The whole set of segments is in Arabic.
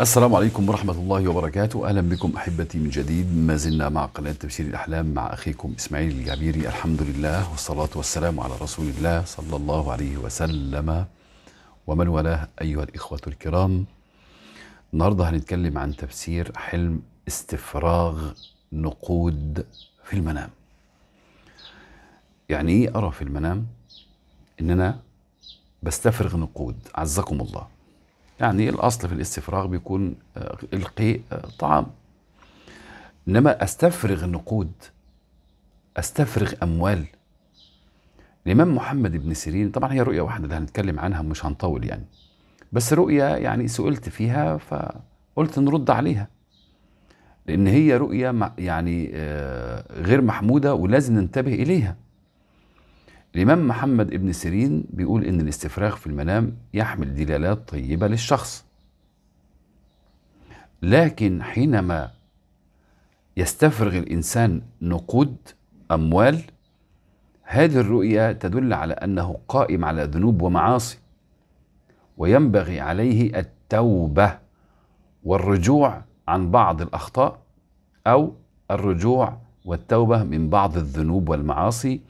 السلام عليكم ورحمة الله وبركاته أهلا بكم أحبتي من جديد ما زلنا مع قناة تفسير الأحلام مع أخيكم إسماعيل الجابيري الحمد لله والصلاة والسلام على رسول الله صلى الله عليه وسلم ومن والاه أيها الإخوة الكرام النهاردة هنتكلم عن تفسير حلم استفراغ نقود في المنام يعني إيه أرى في المنام إن أنا بستفرغ نقود عزكم الله يعني الأصل في الاستفراغ بيكون آه، القي آه، طعام إنما أستفرغ نقود أستفرغ أموال الإمام محمد بن سيرين طبعا هي رؤية واحدة اللي هنتكلم عنها مش هنطول يعني بس رؤية يعني سئلت فيها فقلت نرد عليها لأن هي رؤية يعني آه، غير محمودة ولازم ننتبه إليها الإمام محمد ابن سيرين بيقول إن الاستفراغ في المنام يحمل دلالات طيبة للشخص لكن حينما يستفرغ الإنسان نقود أموال هذه الرؤية تدل على أنه قائم على ذنوب ومعاصي وينبغي عليه التوبة والرجوع عن بعض الأخطاء أو الرجوع والتوبة من بعض الذنوب والمعاصي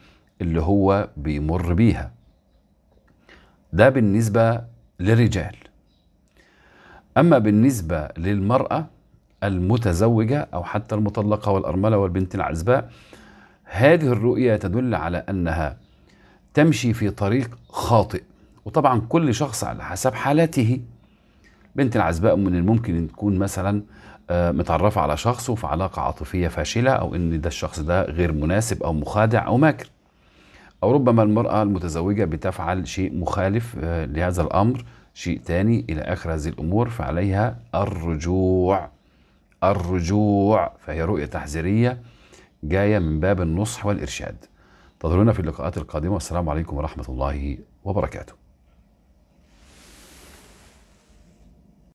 اللي هو بيمر بيها ده بالنسبة للرجال أما بالنسبة للمرأة المتزوجة أو حتى المطلقة والأرملة والبنت العزباء هذه الرؤية تدل على أنها تمشي في طريق خاطئ وطبعا كل شخص على حسب حالته بنت العزباء من الممكن ان تكون مثلا آه، متعرفة على شخص وفي علاقة عاطفية فاشلة أو إن ده الشخص ده غير مناسب أو مخادع أو ماكر أو ربما المرأة المتزوجة بتفعل شيء مخالف آه، لهذا الأمر شيء تاني إلى آخر هذه الأمور فعليها الرجوع الرجوع فهي رؤية تحذيرية جاية من باب النصح والإرشاد انتظرونا في اللقاءات القادمة والسلام عليكم ورحمة الله وبركاته